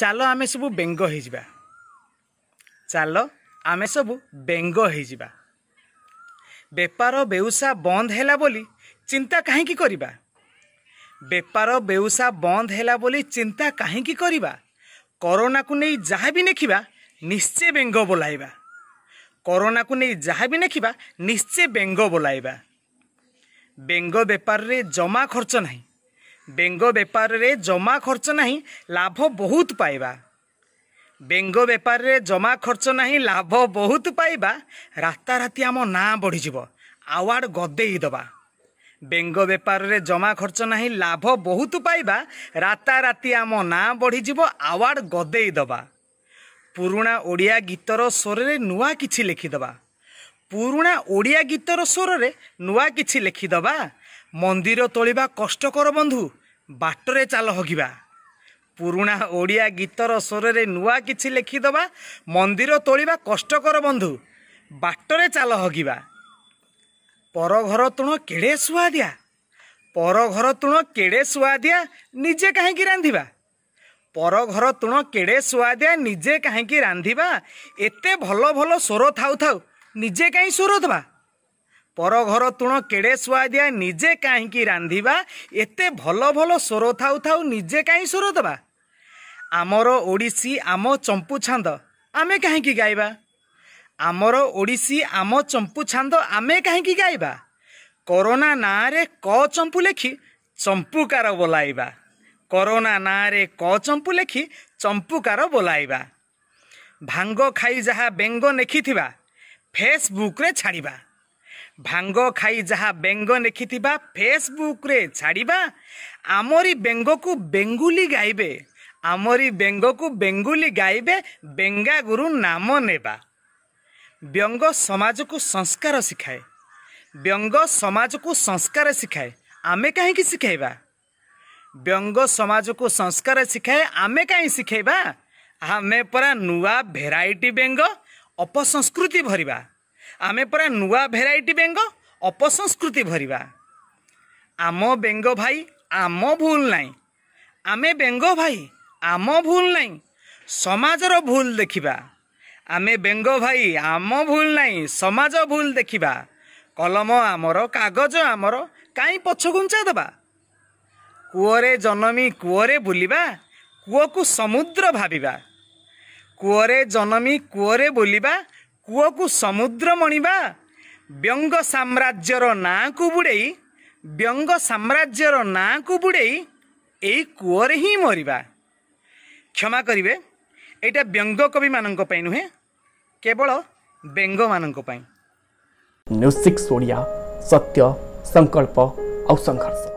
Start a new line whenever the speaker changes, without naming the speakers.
ଚାଲ ଆମେ ସବୁ ବେଙ୍ଗ ହେଇଯିବା ଚାଲ ଆମେ ସବୁ ବେଙ୍ଗ ହେଇଯିବା ବେପାର ବେଉସା ବନ୍ଦ ହେଲା ବୋଲି ଚିନ୍ତା କାହିଁକି କରିବା ବେପାର ବେଉସା ବନ୍ଦ ହେଲା ବୋଲି ଚିନ୍ତା କାହିଁକି କରିବା କରୋନାକୁ ନେଇ ଯାହା ବି ଲେଖିବା ନିଶ୍ଚେ ବେଙ୍ଗ ବୋଲାଇବା କରୋନାକୁ ନେଇ ଯାହା ବି ଲେଖିବା ନିଶ୍ଚେ ବେଙ୍ଗ ବୋଲାଇବା ବେଙ୍ଗ ବେପାରରେ ଜମା ଖର୍ଚ୍ଚ ନାହିଁ ବେଙ୍ଗ ବେପାରରେ ଜମା ଖର୍ଚ୍ଚ ନାହିଁ ଲାଭ ବହୁତ ପାଇବା ବେଙ୍ଗ ବେପାରରେ ଜମା ଖର୍ଚ୍ଚ ନାହିଁ ଲାଭ ବହୁତ ପାଇବା ରାତାରାତି ଆମ ନାଁ ବଢ଼ିଯିବ ଆୱାର୍ଡ଼ ଗଦେଇ ଦେବା ବେଙ୍ଗ ବେପାରରେ ଜମା ଖର୍ଚ୍ଚ ନାହିଁ ଲାଭ ବହୁତ ପାଇବା ରାତାରାତି ଆମ ନାଁ ବଢ଼ିଯିବ ଆୱାର୍ଡ଼ ଗଦେଇ ଦେବା ପୁରୁଣା ଓଡ଼ିଆ ଗୀତର ସ୍ୱରରେ ନୂଆ କିଛି ଲେଖିଦେବା ପୁରୁଣା ଓଡ଼ିଆ ଗୀତର ସ୍ୱରରେ ନୂଆ କିଛି ଲେଖିଦେବା ମନ୍ଦିର ତୋଳିବା କଷ୍ଟକର ବନ୍ଧୁ ବାଟରେ ଚାଲ ହଗିବା ପୁରୁଣା ଓଡ଼ିଆ ଗୀତର ସ୍ୱରରେ ନୂଆ କିଛି ଲେଖିଦେବା ମନ୍ଦିର ତୋଳିବା କଷ୍ଟକର ବନ୍ଧୁ ବାଟରେ ଚାଲ ହଗିବା ପରଘର ତୁଣ କେଡ଼େ ଶୁଆ ଦିଆ ପରଘର ତୁଣ କେଡ଼େ ଶୁଆ ଦିଆ ନିଜେ କାହିଁକି ରାନ୍ଧିବା ପରଘର ତୁଣ କେଡ଼େ ଶୁଆ ଦିଆ ନିଜେ କାହିଁକି ରାନ୍ଧିବା ଏତେ ଭଲ ଭଲ ସ୍ୱର ଥାଉ ଥାଉ ନିଜେ କାହିଁ ସ୍ୱର ଦେବା ପରଘର ତୁଣ କେଡ଼େ ଶୁଆ ଦିଆ ନିଜେ କାହିଁକି ରାନ୍ଧିବା ଏତେ ଭଲ ଭଲ ସ୍ୱର ଥାଉ ଥାଉ ନିଜେ କାହିଁ ସ୍ୱର ଦେବା ଆମର ଓଡ଼ିଶୀ ଆମ ଚମ୍ପୁ ଛାନ୍ଦ ଆମେ କାହିଁକି ଗାଇବା ଆମର ଓଡ଼ିଶୀ ଆମ ଚମ୍ପୁ ଛାନ୍ଦ ଆମେ କାହିଁକି ଗାଇବା କରୋନା ନାଁରେ କ ଚମ୍ପୁ ଲେଖି ଚମ୍ପୁକାର ବୋଲାଇବା କରୋନା ନାଁରେ କ ଚମ୍ପୁ ଲେଖି ଚମ୍ପୁକାର ବୋଲାଇବା ଭାଙ୍ଗ ଖାଇ ଯାହା ବେଙ୍ଗ ଲେଖିଥିବା ଫେସବୁକ୍ରେ ଛାଡ଼ିବା ଭାଙ୍ଗ ଖାଇ ଯାହା ବେଙ୍ଗ ଲେଖିଥିବା ଫେସବୁକ୍ରେ ଛାଡ଼ିବା ଆମରି ବେଙ୍ଗକୁ ବେଙ୍ଗୁଲି ଗାଇବେ ଆମରି ବେଙ୍ଗକୁ ବେଙ୍ଗୁଲି ଗାଇବେ ବେଙ୍ଗାଗୁରୁ ନାମ ନେବା ବ୍ୟଙ୍ଗ ସମାଜକୁ ସଂସ୍କାର ଶିଖାଏ ବ୍ୟଙ୍ଗ ସମାଜକୁ ସଂସ୍କାର ଶିଖାଏ ଆମେ କାହିଁକି ଶିଖାଇବା ବ୍ୟଙ୍ଗ ସମାଜକୁ ସଂସ୍କାର ଶିଖାଏ ଆମେ କାହିଁ ଶିଖାଇବା ଆମେ ପରା ନୂଆ ଭେରାଇଟି ବେଙ୍ଗ ଅପସଂସ୍କୃତି ଭରିବା ଆମେ ପୁରା ନୂଆ ଭେରାଇଟି ବେଙ୍ଗ ଅପସଂସ୍କୃତି ଭରିବା ଆମ ବେଙ୍ଗ ଭାଇ ଆମ ଭୁଲ ନାହିଁ ଆମେ ବେଙ୍ଗ ଭାଇ ଆମ ଭୁଲ ନାହିଁ ସମାଜର ଭୁଲ ଦେଖିବା ଆମେ ବେଙ୍ଗ ଭାଇ ଆମ ଭୁଲ ନାହିଁ ସମାଜ ଭୁଲ ଦେଖିବା କଲମ ଆମର କାଗଜ ଆମର କାହିଁ ପଛଘୁଞ୍ଚା ଦେବା କୂଅରେ ଜନମି କୂଅରେ ବୁଲିବା କୂଅକୁ ସମୁଦ୍ର ଭାବିବା କୂଅରେ ଜନମି କୂଅରେ ବୁଲିବା କୂଅକୁ ସମୁଦ୍ର ମଣିବା ବ୍ୟଙ୍ଗ ସାମ୍ରାଜ୍ୟର ନାଁକୁ ବୁଡ଼େଇ ବ୍ୟଙ୍ଗ ସାମ୍ରାଜ୍ୟର ନାଁକୁ ବୁଡ଼େଇ ଏଇ କୂଅରେ ହିଁ ମରିବା କ୍ଷମା କରିବେ ଏଇଟା ବ୍ୟଙ୍ଗ କବିମାନଙ୍କ ପାଇଁ ନୁହେଁ କେବଳ ବ୍ୟଙ୍ଗମାନଙ୍କ ପାଇଁ ନ୍ୟୁଜ୍ ଓଡ଼ିଆ ସତ୍ୟ ସଂକଳ୍ପ ଆଉ ସଂଘର୍ଷ